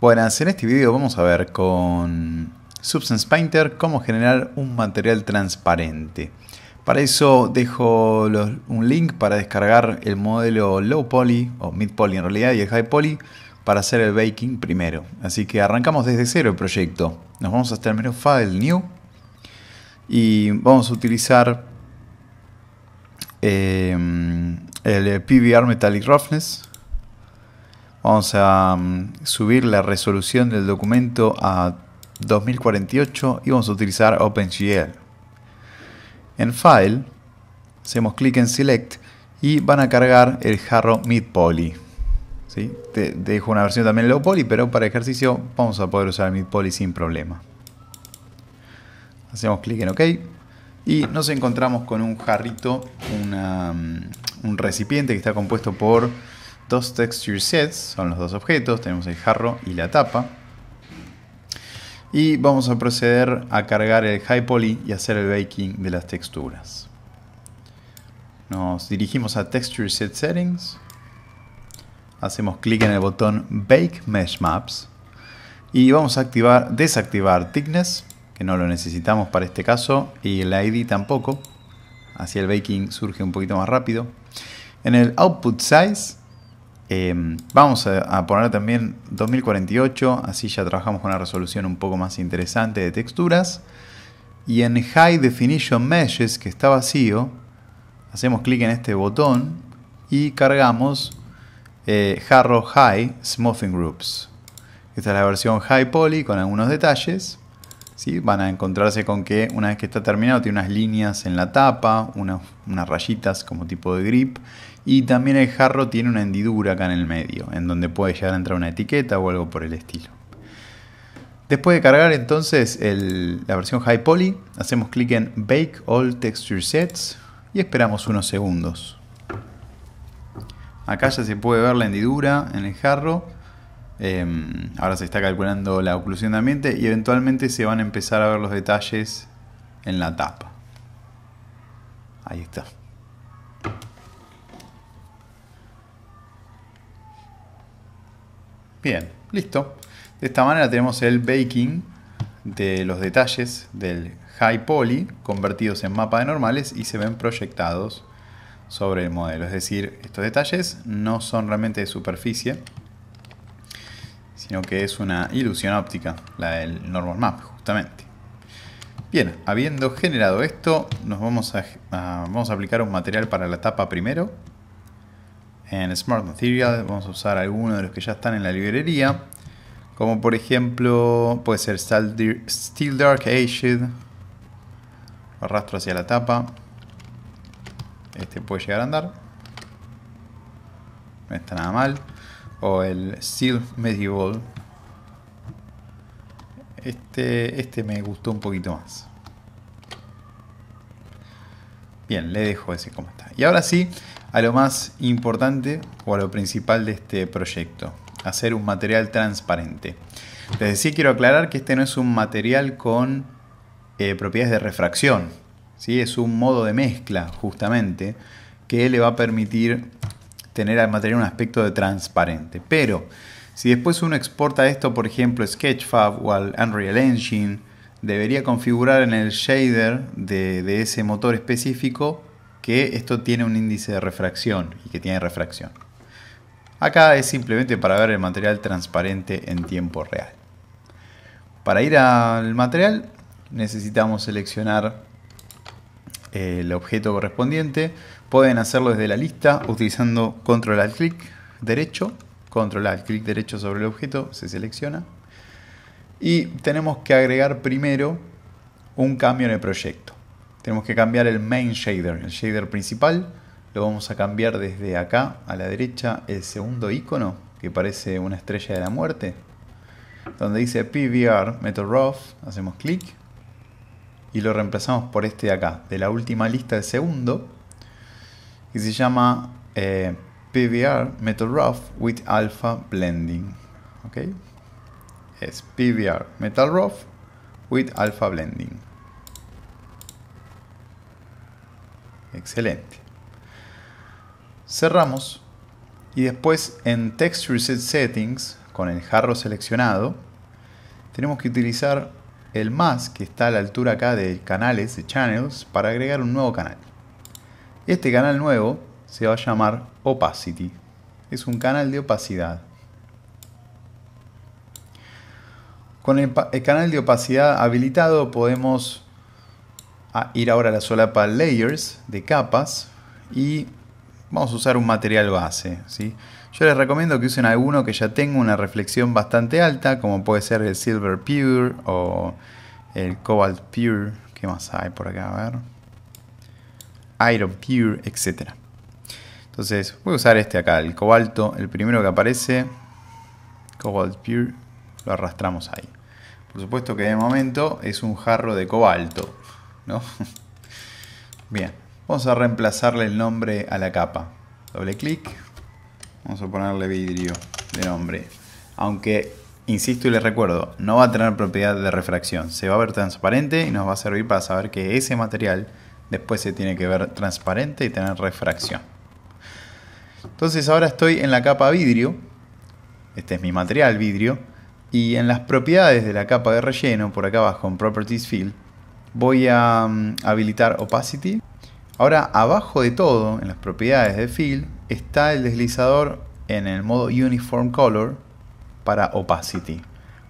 Buenas, en este video vamos a ver con Substance Painter cómo generar un material transparente. Para eso dejo un link para descargar el modelo Low Poly, o Mid Poly en realidad, y el High Poly, para hacer el baking primero. Así que arrancamos desde cero el proyecto. Nos vamos hasta el menú File New, y vamos a utilizar eh, el PBR Metallic Roughness Vamos a mm, subir la resolución del documento a 2048 y vamos a utilizar OpenGL. En File, hacemos clic en Select y van a cargar el jarro MidPoly. ¿Sí? Te dejo una versión también low poly, pero para ejercicio vamos a poder usar MidPoly sin problema. Hacemos clic en OK y nos encontramos con un jarrito, mm, un recipiente que está compuesto por dos texture sets, son los dos objetos, tenemos el jarro y la tapa. Y vamos a proceder a cargar el high poly y hacer el baking de las texturas. Nos dirigimos a texture set settings. Hacemos clic en el botón bake mesh maps y vamos a activar desactivar thickness, que no lo necesitamos para este caso y el ID tampoco. Así el baking surge un poquito más rápido. En el output size Em, vamos a, poner también 2048, así ya trabajamos con una resolución un poco más interesante de texturas. Y en High Definition Meshes, que está vacío, hacemos clic en este botón y cargamos eh, High Smoothing Groups. Esta es la versión High Poly con algunos detalles. ¿sí? Van a encontrarse con que una vez que está terminado tiene unas líneas en la tapa, unas rayitas como tipo de grip y también el jarro tiene una hendidura acá en el medio, en donde puede llegar a entrar una etiqueta o algo por el estilo. Después de cargar entonces la versión High Poly, hacemos clic en Bake All Texture Sets y esperamos unos segundos. Acá ya se puede ver la hendidura en el jarro. Em, ahora se está calculando la oclusión de ambiente y eventualmente se van a empezar a ver los detalles en la tapa. Ahí está. Bien, listo. De esta manera tenemos el baking de los detalles del high poly convertidos en mapa de normales y se ven proyectados sobre el modelo. Es decir, estos detalles no son realmente de superficie, sino que es una ilusión óptica, la del normal map, justamente. Bien, habiendo generado esto, nos vamos a, vamos a aplicar un material para la tapa primero en Smart Material vamos a usar algunos de los que ya están en la librería, como por ejemplo puede ser Steel Dark Aged, arrastro hacia la tapa, este puede llegar a andar, no está nada mal, o el Steel Medieval, este, este me gustó un poquito más. Bien, le dejo ese como está. Y ahora sí, a lo más importante o a lo principal de este proyecto, hacer un material transparente. Les decía quiero aclarar que este no es un material con eh, propiedades de refracción, ¿sí? es un modo de mezcla justamente que le va a permitir tener al material un aspecto de transparente. Pero si después uno exporta esto, por ejemplo, a Sketchfab o al Unreal Engine, debería configurar en el shader de ese motor específico que esto tiene un índice de refracción y que tiene refracción. Acá es simplemente para ver el material transparente en tiempo real. Para ir al material necesitamos seleccionar eh, el objeto correspondiente. Pueden hacerlo desde la lista utilizando control al clic derecho. Control al clic derecho sobre el objeto se selecciona. Y tenemos que agregar primero un cambio en el proyecto tenemos que cambiar el main shader, el shader principal. Lo vamos a cambiar desde acá a la derecha, el segundo icono que parece una estrella de la muerte, donde dice PVR Metal Rough, hacemos clic y lo reemplazamos por este de acá, de la última lista del segundo, que se llama eh, PVR Metal Rough with Alpha Blending. ¿ok? Es PVR Metal Rough with Alpha Blending. Excelente. Cerramos y después en Texture Set Settings, con el jarro seleccionado, tenemos que utilizar el más que está a la altura acá de canales, de channels, para agregar un nuevo canal. Este canal nuevo se va a llamar Opacity. Es un canal de opacidad. Con el, el canal de opacidad habilitado podemos a ir ahora a la solapa Layers de capas y vamos a usar un material base. ¿sí? Yo les recomiendo que usen alguno que ya tenga una reflexión bastante alta, como puede ser el Silver Pure o el Cobalt Pure. ¿Qué más hay por acá? A ver. Iron Pure, etc. Entonces voy a usar este acá, el cobalto, el primero que aparece. Cobalt Pure, lo arrastramos ahí. Por supuesto que de momento es un jarro de cobalto. Bien, vamos a reemplazarle el nombre a la capa. Doble clic, vamos a ponerle vidrio de nombre. Aunque, insisto y les recuerdo, no va a tener propiedad de refracción. Se va a ver transparente y nos va a servir para saber que ese material después se tiene que ver transparente y tener refracción. Entonces ahora estoy en la capa vidrio, este es mi material vidrio, y en las propiedades de la capa de relleno, por acá abajo en Properties Field, voy a mm, habilitar Opacity. Ahora abajo de todo, en las propiedades de Fill, está el deslizador en el modo Uniform Color para Opacity.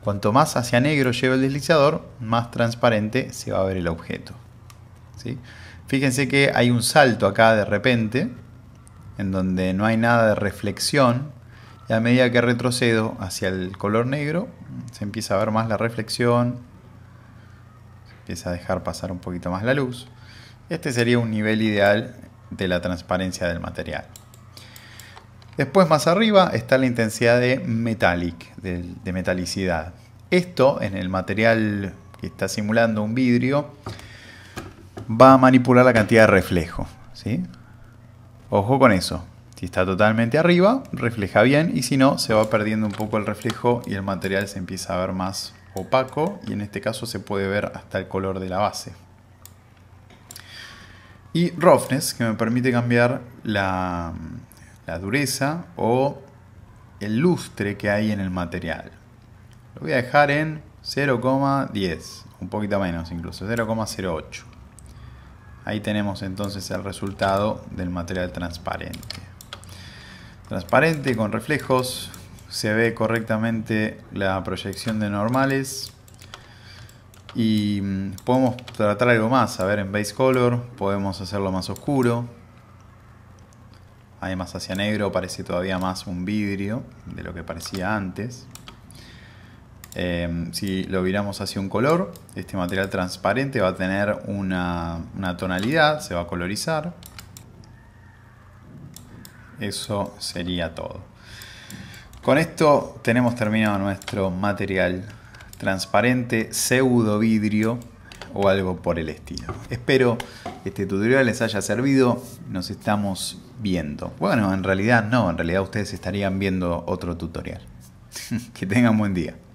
Cuanto más hacia negro lleva el deslizador, más transparente se va a ver el objeto. Fíjense que hay un salto acá de repente, en donde no hay nada de reflexión, y a medida que retrocedo hacia el color negro, se empieza a ver más la reflexión empieza a dejar pasar un poquito más la luz. Este sería un nivel ideal de la transparencia del material. Después más arriba está la intensidad de metallic, de, Esto en el material que está simulando un vidrio va a manipular la cantidad de reflejo. Ojo con eso. Si está totalmente arriba, refleja bien y si no, se va perdiendo un poco el reflejo y el material se empieza a ver más opaco y en este caso se puede ver hasta el color de la base. Y roughness, que me permite cambiar la, dureza o el lustre que hay en el material. Lo voy a dejar en 0,10, un poquito menos incluso, 0,08. Ahí tenemos entonces el resultado del material transparente. Transparente con reflejos se ve correctamente la proyección de normales. Y mm, podemos tratar algo más, a ver en base color, podemos hacerlo más oscuro. Además hacia negro parece todavía más un vidrio de lo que parecía antes. Em, si lo viramos hacia un color, este material transparente va a tener una tonalidad, se va a colorizar. Eso sería todo. Con esto tenemos terminado nuestro material transparente, pseudo vidrio o algo por el estilo. Espero que este tutorial les haya servido. Nos estamos viendo. Bueno, en realidad no, en realidad ustedes estarían viendo otro tutorial. que tengan buen día.